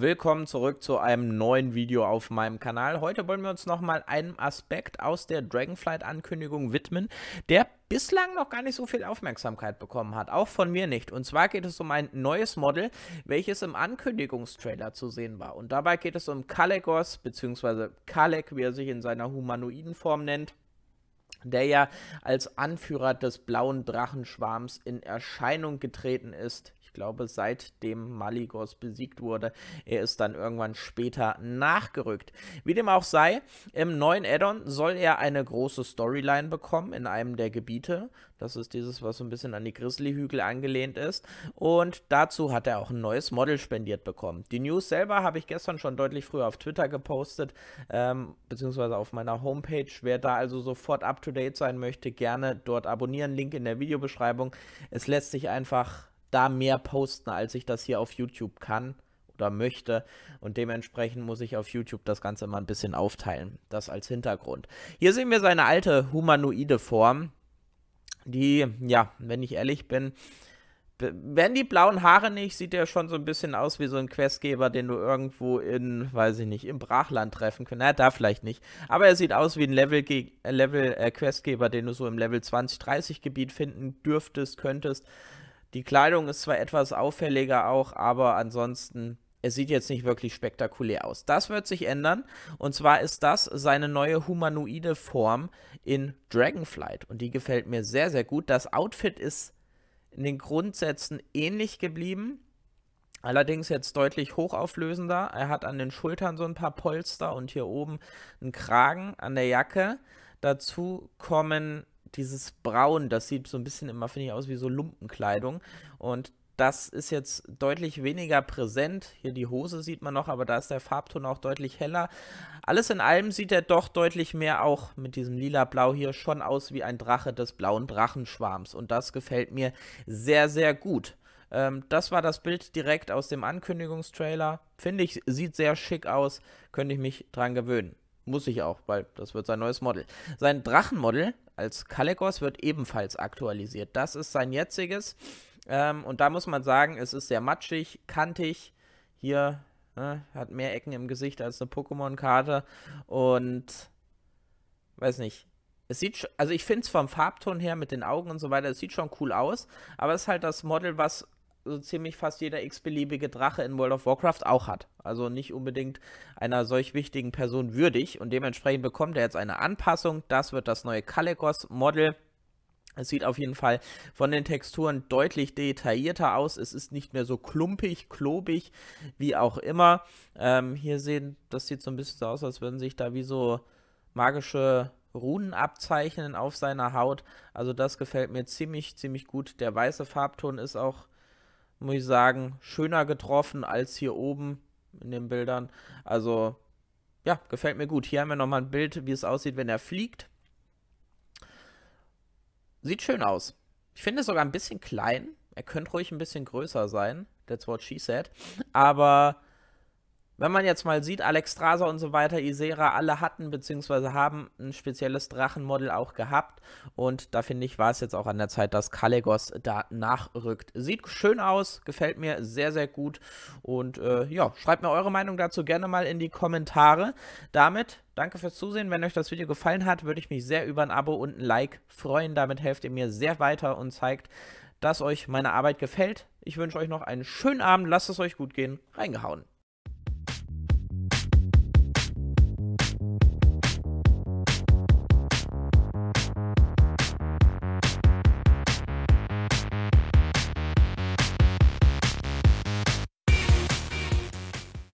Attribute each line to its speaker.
Speaker 1: willkommen zurück zu einem neuen Video auf meinem Kanal. Heute wollen wir uns nochmal einem Aspekt aus der Dragonflight-Ankündigung widmen, der bislang noch gar nicht so viel Aufmerksamkeit bekommen hat, auch von mir nicht. Und zwar geht es um ein neues Model, welches im Ankündigungstrailer zu sehen war. Und dabei geht es um Kalegos, bzw. Kalek, wie er sich in seiner humanoiden Form nennt der ja als Anführer des blauen Drachenschwarms in Erscheinung getreten ist. Ich glaube, seitdem Maligos besiegt wurde, er ist dann irgendwann später nachgerückt. Wie dem auch sei, im neuen Addon soll er eine große Storyline bekommen in einem der Gebiete. Das ist dieses, was so ein bisschen an die Grizzly-Hügel angelehnt ist. Und dazu hat er auch ein neues Model spendiert bekommen. Die News selber habe ich gestern schon deutlich früher auf Twitter gepostet, ähm, beziehungsweise auf meiner Homepage. Wer da also sofort up to date sein möchte, gerne dort abonnieren. Link in der Videobeschreibung. Es lässt sich einfach da mehr posten, als ich das hier auf YouTube kann oder möchte. Und dementsprechend muss ich auf YouTube das Ganze mal ein bisschen aufteilen. Das als Hintergrund. Hier sehen wir seine alte humanoide Form, die, ja, wenn ich ehrlich bin, wenn die blauen Haare nicht, sieht er schon so ein bisschen aus wie so ein Questgeber, den du irgendwo in, weiß ich nicht, im Brachland treffen könntest. Na, da vielleicht nicht. Aber er sieht aus wie ein Level, äh, Level äh, Questgeber, den du so im Level 20, 30 Gebiet finden dürftest, könntest. Die Kleidung ist zwar etwas auffälliger auch, aber ansonsten, er sieht jetzt nicht wirklich spektakulär aus. Das wird sich ändern. Und zwar ist das seine neue humanoide Form in Dragonflight. Und die gefällt mir sehr, sehr gut. Das Outfit ist in den Grundsätzen ähnlich geblieben. Allerdings jetzt deutlich hochauflösender. Er hat an den Schultern so ein paar Polster und hier oben einen Kragen an der Jacke. Dazu kommen dieses Braun, das sieht so ein bisschen immer, finde ich, aus wie so Lumpenkleidung. Und das ist jetzt deutlich weniger präsent. Hier die Hose sieht man noch, aber da ist der Farbton auch deutlich heller. Alles in allem sieht er doch deutlich mehr auch mit diesem lila-blau hier schon aus wie ein Drache des blauen Drachenschwarms. Und das gefällt mir sehr, sehr gut. Ähm, das war das Bild direkt aus dem Ankündigungstrailer. Finde ich, sieht sehr schick aus. Könnte ich mich dran gewöhnen. Muss ich auch, weil das wird sein neues Model. Sein Drachenmodel als Kalekos wird ebenfalls aktualisiert. Das ist sein jetziges. Ähm, und da muss man sagen, es ist sehr matschig, kantig. Hier äh, hat mehr Ecken im Gesicht als eine Pokémon-Karte. Und weiß nicht. Es sieht, also ich finde es vom Farbton her mit den Augen und so weiter, es sieht schon cool aus. Aber es ist halt das Model, was so ziemlich fast jeder x-beliebige Drache in World of Warcraft auch hat. Also nicht unbedingt einer solch wichtigen Person würdig. Und dementsprechend bekommt er jetzt eine Anpassung. Das wird das neue kalegos model es sieht auf jeden Fall von den Texturen deutlich detaillierter aus. Es ist nicht mehr so klumpig, klobig, wie auch immer. Ähm, hier sehen, das sieht so ein bisschen so aus, als würden sich da wie so magische Runen abzeichnen auf seiner Haut. Also das gefällt mir ziemlich, ziemlich gut. Der weiße Farbton ist auch, muss ich sagen, schöner getroffen als hier oben in den Bildern. Also ja, gefällt mir gut. Hier haben wir nochmal ein Bild, wie es aussieht, wenn er fliegt. Sieht schön aus. Ich finde es sogar ein bisschen klein. Er könnte ruhig ein bisschen größer sein. That's what she said. Aber wenn man jetzt mal sieht, Alex Straser und so weiter, Isera, alle hatten bzw. haben ein spezielles Drachenmodel auch gehabt. Und da finde ich, war es jetzt auch an der Zeit, dass Kalegos da nachrückt. Sieht schön aus, gefällt mir sehr, sehr gut. Und äh, ja, schreibt mir eure Meinung dazu gerne mal in die Kommentare. Damit Danke fürs Zusehen. Wenn euch das Video gefallen hat, würde ich mich sehr über ein Abo und ein Like freuen. Damit helft ihr mir sehr weiter und zeigt, dass euch meine Arbeit gefällt. Ich wünsche euch noch einen schönen Abend. Lasst es euch gut gehen. Reingehauen.